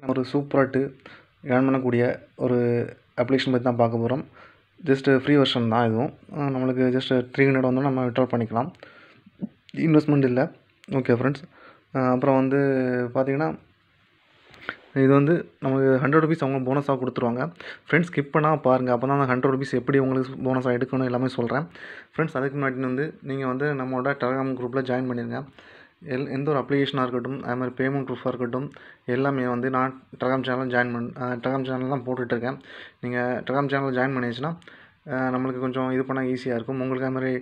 நம்ம ஒரு சூப்பராட்டு ஏன் பண்ணக்கூடிய ஒரு அப்ளிகேஷன் பற்றி தான் பார்க்க போகிறோம் ஜஸ்ட்டு ஃப்ரீ வெர்ஷன் தான் இதுவும் நம்மளுக்கு ஜஸ்ட் த்ரீ ஹண்ட்ரட் வந்து நம்ம விட்ரா பண்ணிக்கலாம் இன்வெஸ்ட்மெண்ட் இல்லை ஓகே ஃப்ரெண்ட்ஸ் அப்புறம் வந்து பார்த்திங்கன்னா இது வந்து நமக்கு ஹண்ட்ரட் ருபீஸ் அவங்க போனஸாக கொடுத்துருவாங்க ஃப்ரெண்ட்ஸ் ஸ்கிப் பண்ணால் பாருங்கள் அப்போ தான் அந்த ஹண்ட்ரட் ருபீஸ் எப்படி உங்களுக்கு போனஸாக எடுக்கணும் எல்லாமே சொல்கிறேன் ஃப்ரெண்ட்ஸ் அதுக்கு முன்னாடி வந்து நீங்கள் வந்து நம்மளோட டெலகிராம் குரூப்பில் ஜாயின் பண்ணிடுங்க எல் எந்த ஒரு அப்ளிகேஷனாக இருக்கட்டும் அது மாதிரி பேமெண்ட் ப்ரூஃபாக இருக்கட்டும் எல்லாமே வந்து நான் டெலகிராம் சேனலில் ஜாயின் பண் டெலகிராம் சேனல் தான் போட்டுட்ருக்கேன் நீங்கள் டெலகிராம் சேனல் ஜாயின் பண்ணிடுச்சுன்னா நம்மளுக்கு கொஞ்சம் இது பண்ணால் ஈஸியாக இருக்கும் உங்களுக்கு அது மாதிரி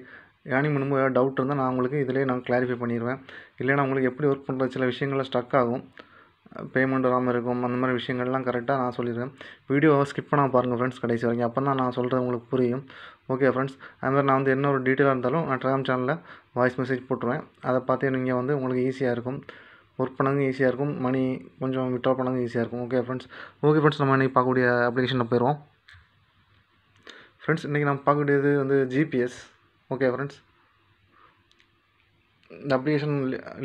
ஏர்னிங் பண்ணும்போது ஏதாவது டவுட் இருந்தால் நான் உங்களுக்கு இதிலே நான் கிளாரிஃபை பண்ணிடுவேன் இல்லைனா உங்களுக்கு எப்படி ஒர்க் பண்ணுற சில விஷயங்கள்லாம் ஸ்டக் ஆகும் பேமெண்ட் வராமல் இருக்கும் அந்த மாதிரி விஷயங்கள்லாம் கரெக்டாக நான் சொல்லிடுவேன் வீடியோவை ஸ்கிப் பண்ணால் பாருங்கள் ஃப்ரெண்ட்ஸ் கடைசி வரைக்கும் அப்போ தான் நான் சொல்கிறது உங்களுக்கு புரியும் ஓகே ஃப்ரெண்ட்ஸ் அதுமாதிரி நான் வந்து என்ன ஒரு டீட்டெயிலாக இருந்தாலும் நான் ட்ராம் சேனலில் வாய்ஸ் மெசேஜ் போட்டுருவேன் அதை பார்த்து நீங்கள் வந்து உங்களுக்கு ஈஸியாக இருக்கும் ஒர்க் பண்ணதும் ஈஸியாக இருக்கும் மணி கொஞ்சம் விட்ரா பண்ணதும் ஈஸியாக இருக்கும் ஓகே ஃப்ரெண்ட்ஸ் ஓகே ஃப்ரெண்ட்ஸ் நம்ம இன்றைக்கி பார்க்கக்கூடிய அப்ளிகேஷனில் போயிடுவோம் ஃப்ரெண்ட்ஸ் இன்றைக்கி நம்ம பார்க்கக்கூடியது வந்து ஜிபிஎஸ் ஓகே ஃப்ரெண்ட்ஸ் இந்த அப்ளிகேஷன்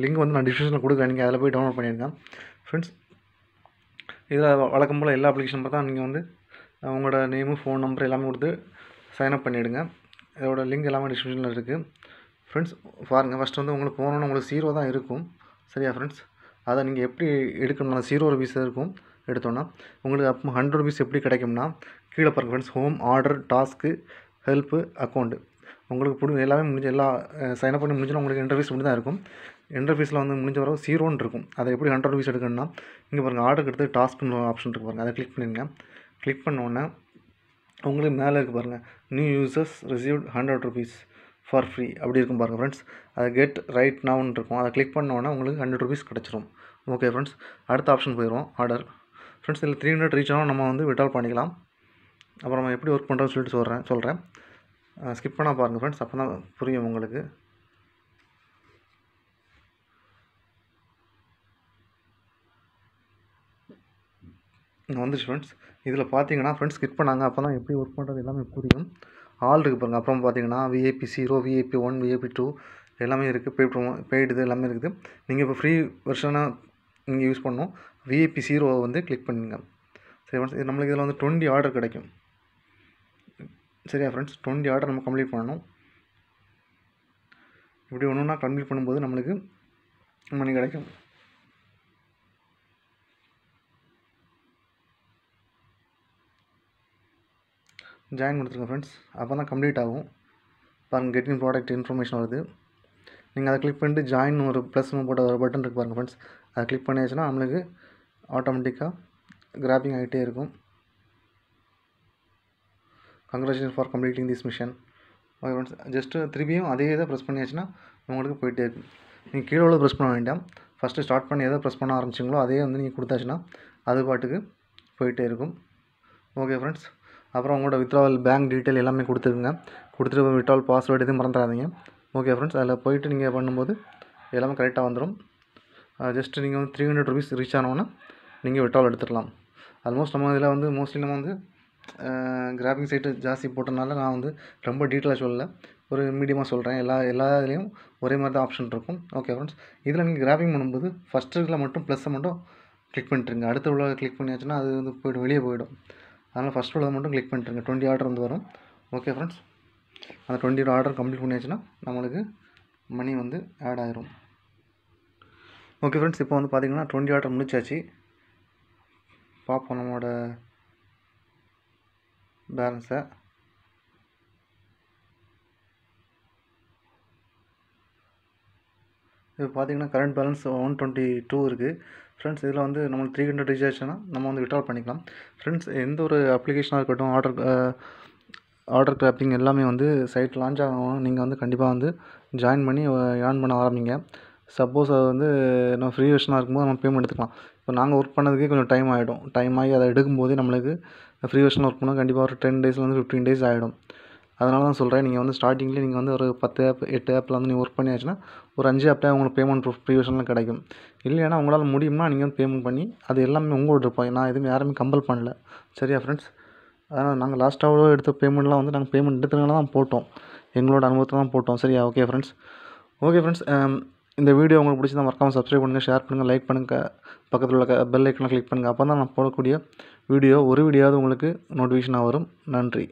லிங்க் வந்து நான் டிஸ்கிரிப்ஷனில் கொடுக்குறேன் நீங்கள் அதில் போய் டவுன்லோட் பண்ணியிருக்கேன் ஃப்ரெண்ட்ஸ் இதில் வழக்கம் போல் எல்லா அப்ளிகேஷன் பார்த்தா நீங்கள் வந்து உங்களோட நேமு ஃபோன் நம்பர் எல்லாமே கொடுத்து சைன்அப் பண்ணிவிடுங்க இதோட லிங்க் எல்லாமே டிஸ்கிரிப்ஷனில் இருக்குது ஃப்ரெண்ட்ஸ் பாருங்கள் ஃபஸ்ட்டு வந்து உங்களுக்கு போனோன்னு உங்களுக்கு சீரோ தான் இருக்கும் சரியா ஃப்ரெண்ட்ஸ் அதை நீங்கள் எப்படி எடுக்கணும்னா ஜீரோ ருபீஸ் இருக்கும் எடுத்தோன்னா உங்களுக்கு அப்போ ஹண்ட்ரட் ருபீஸ் எப்படி கிடைக்கும்னா கீழே பாருங்கள் friends home order task help account உங்களுக்கு பிடி எல்லாமே முடிஞ்ச எல்லா சைன் அப் பண்ணி முடிஞ்சாலும் உங்களுக்கு இன்டர்வியூஸ் மட்டும் தான் இருக்கும் இன்டர்ஃபீஸில் வந்து முடிஞ்ச வரவு ஜீரோன்னு இருக்கும் அதை எப்படி ஹண்ட்ரட் ருபீஸ் எடுக்கணும்னா இங்கே பாருங்கள் ஆர்டர் எடுத்து டாஸ்க்னு ஆப்ஷன் இருக்கு பாருங்கள் அதை கிளிக் பண்ணிடுங்க கிளிக் பண்ணோடனே உங்களுக்கு மேலே இருக்குது பாருங்கள் new users received hundred rupees for free அப்படி இருக்கும் பாருங்கள் ஃப்ரெண்ட்ஸ் அதை கெட் ரைட் நவுன்னு இருக்கும் அதை கிளிக் உடனே உங்களுக்கு ஹண்ட்ரட் ருபீஸ் கிடச்சிரும் ஓகே ஃப்ரெண்ட்ஸ் அடுத்த ஆப்ஷன் போயிடும் ஆர்டர் ஃப்ரெண்ட்ஸ் இதில் த்ரீ ஹண்ட்ரட் ரீச் ஆனால் நம்ம வந்து விட்ரால் பண்ணிக்கலாம் அப்புறம் எப்படி ஒர்க் பண்ணுறோம்னு சொல்லிட்டு சொல்கிறேன் சொல்கிறேன் ஸ்கிப் பண்ணால் பாருங்கள் ஃப்ரெண்ட்ஸ் அப்போ தான் புரியும் உங்களுக்கு வந்துச்சு ஃப்ரெண்ட்ஸ் இதில் பார்த்தீங்கன்னா ஃப்ரெண்ட்ஸ் கிட் பண்ணாங்க அப்போ தான் எப்படி ஒர்க் பண்ணுறது எல்லாமே புரியும் ஆள் இருக்குது பாருங்கள் அப்புறம் பார்த்தீங்கன்னா VIP zero VIP one VIP two எல்லாமே இருக்குது பெய்ட் பெய்டு இது எல்லாமே இருக்குது நீங்கள் இப்போ ஃப்ரீ வெர்ஷனாக நீங்கள் யூஸ் பண்ணணும் விஐபி ஜீரோவை வந்து கிளிக் பண்ணுங்க சரி ஃப்ரெண்ட்ஸ் இது நம்மளுக்கு இதில் வந்து டுவெண்ட்டி ஆர்டர் கிடைக்கும் சரியா ஃப்ரெண்ட்ஸ் டுவெண்ட்டி ஆர்டர் நம்ம கம்ப்ளீட் பண்ணணும் இப்படி ஒன்றுனா கம்ப்ளீட் பண்ணும்போது நம்மளுக்கு மணி கிடைக்கும் ஜாயின் கொடுத்துருங்க ஃப்ரெண்ட்ஸ் அப்போ தான் கம்ப்ளீட் ஆகும் பாருங்கள் கெட்டிங் ப்ராடக்ட் இன்ஃபர்மேஷன் வருது நீங்கள் அதை கிளிக் பண்ணிட்டு ஜாயின் ஒரு ஒன் போட்ட ஒரு பட்டன் இருக்குது பாருங்கள் ஃப்ரெண்ட்ஸ் அதை கிளிக் பண்ணியாச்சுன்னா நம்மளுக்கு ஆட்டோமேட்டிக்காக கிராப்பிங் ஆகிட்டே இருக்கும் congratulation for completing this mission okay friends just திருப்பியும் அதே இதை ப்ரெஸ் பண்ணியாச்சுன்னா உங்களுக்கு போயிட்டே இருக்கும் நீங்கள் கீழே உள்ள ப்ரெஸ் பண்ண வேண்டாம் ஃபஸ்ட்டு ஸ்டார்ட் பண்ணி எதை ப்ரெஸ் பண்ண ஆரம்பிச்சிங்களோ அதே வந்து நீங்கள் கொடுத்தாச்சுன்னா அது பாட்டுக்கு போயிட்டே இருக்கும் ஓகே ஃப்ரெண்ட்ஸ் அப்புறம் உங்களோட வித்ட்ராவல் பேங்க் டீட்டெயில் எல்லாமே கொடுத்துருங்க கொடுத்துட்டு வித்ட்ராவல் பாஸ்வேர்டு எதுவும் மறந்துடாதீங்க ஓகே ஃப்ரெண்ட்ஸ் அதில் போயிட்டு நீங்கள் பண்ணும்போது எல்லாமே கரெக்டாக வந்துடும் ஜஸ்ட் நீங்கள் வந்து த்ரீ ஹண்ட்ரட் ருபீஸ் ரீச் ஆனோன்னா நீங்கள் விட்ராவல் எடுத்துடலாம் ஆல்மோஸ்ட் நம்ம இதில் வந்து மோஸ்ட்லி நம்ம வந்து கிராஃபிங் சைட்டு ஜாஸ்தி போட்டனால நான் வந்து ரொம்ப டீட்டெயிலாக சொல்லலை ஒரு மீடியமாக சொல்கிறேன் எல்லா எல்லா இதுலேயும் ஒரே மாதிரி தான் ஆப்ஷன் இருக்கும் ஓகே ஃப்ரெண்ட்ஸ் இதில் நீங்கள் கிராஃபிங் பண்ணும்போது ஃபஸ்ட்டு இதில் மட்டும் ப்ளஸ்ஸை மட்டும் கிளிக் பண்ணிட்டுருங்க அடுத்த உள்ள கிளிக் பண்ணியாச்சுன்னா அது வந்து போய்ட்டு வெளியே போயிடும் அதனால் ஃபஸ்ட் ஃபுல்லாக மட்டும் கிளிக் பண்ணிட்டுருங்க டுவெண்ட்டி ஆர்டர் வந்து வரும் ஓகே ஃப்ரெண்ட்ஸ் அந்த ஒரு ஆர்டர் கம்ப்ளீட் பண்ணியாச்சுன்னா நம்மளுக்கு மணி வந்து ஆட் ஆகிரும் ஓகே ஃப்ரெண்ட்ஸ் இப்போ வந்து பார்த்திங்கன்னா டுவெண்ட்டி ஆர்டர் முடிச்சாச்சு பார்ப்போம் நம்மளோட பேலன்ஸை இப்போ பார்த்திங்கன்னா current balance one twenty two இருக்குது ஃப்ரெண்ட்ஸ் இதில் வந்து நம்மளுக்கு த்ரீ ஹண்ட்ரட் ரீச் ஆச்சுன்னா நம்ம வந்து விட்ரால் பண்ணிக்கலாம் ஃப்ரெண்ட்ஸ் எந்த ஒரு அப்ளிகேஷனாக இருக்கட்டும் ஆர்டர் ஆர்டர் கிராப்பிங் எல்லாமே வந்து சைட் லான்ச் ஆகும் நீங்கள் வந்து கண்டிப்பாக வந்து ஜாயின் பண்ணி ஏர்ன் பண்ண ஆரம்பிங்க சப்போஸ் அது வந்து நம்ம ஃப்ரீ வெர்ஷனாக இருக்கும்போது நம்ம பேமெண்ட் எடுத்துக்கலாம் இப்போ நாங்கள் ஒர்க் பண்ணதுக்கே கொஞ்சம் டைம் ஆகிடும் டைம் ஆகி அதை எடுக்கும்போதே நம்மளுக்கு ஃப்ரீ வெர்ஷன் ஒர்க் பண்ணால் கண்டிப்பாக ஒரு டென் டேஸ்லேருந்து ஃபிஃப்டீன் டேஸ் ஆகிடும் அதனால தான் சொல்கிறேன் நீங்கள் வந்து ஸ்டார்டிங்லேயே நீங்கள் வந்து ஒரு பத்து ஆப் எட்டு ஆப்பில் வந்து நீங்கள் ஒர்க் பண்ணியாச்சுன்னா ஒரு அஞ்சு ஆப்டே உங்களுக்கு பேமெண்ட் ப்ரூஃப் ப்ரிவிஷன்லாம் கிடைக்கும் இல்லைன்னா உங்களால் முடியும்னா நீங்கள் வந்து பேமெண்ட் பண்ணி அது எல்லாமே உங்களோட இருப்போம் நான் எதுவும் யாருமே கம்பல் பண்ணல சரியா ஃப்ரெண்ட்ஸ் அதனால் நாங்கள் லாஸ்ட்டாக எடுத்த பேமெண்ட்லாம் வந்து நாங்கள் பேமெண்ட் எடுத்ததுனால தான் போட்டோம் எங்களோட அனுபவத்தில் தான் போட்டோம் சரியா ஓகே ஃப்ரெண்ட்ஸ் ஓகே ஃப்ரெண்ட்ஸ் இந்த வீடியோ உங்களுக்கு தான் மறக்காமல் சப்ஸ்கிரைப் பண்ணுங்கள் ஷேர் பண்ணுங்கள் லைக் பண்ணுங்கள் பக்கத்தில் உள்ள பெல் ஐக்கனை கிளிக் பண்ணுங்கள் அப்போ தான் நான் போடக்கூடிய வீடியோ ஒரு வீடியோவது உங்களுக்கு நோட்டிஃபிகேஷனாக வரும் நன்றி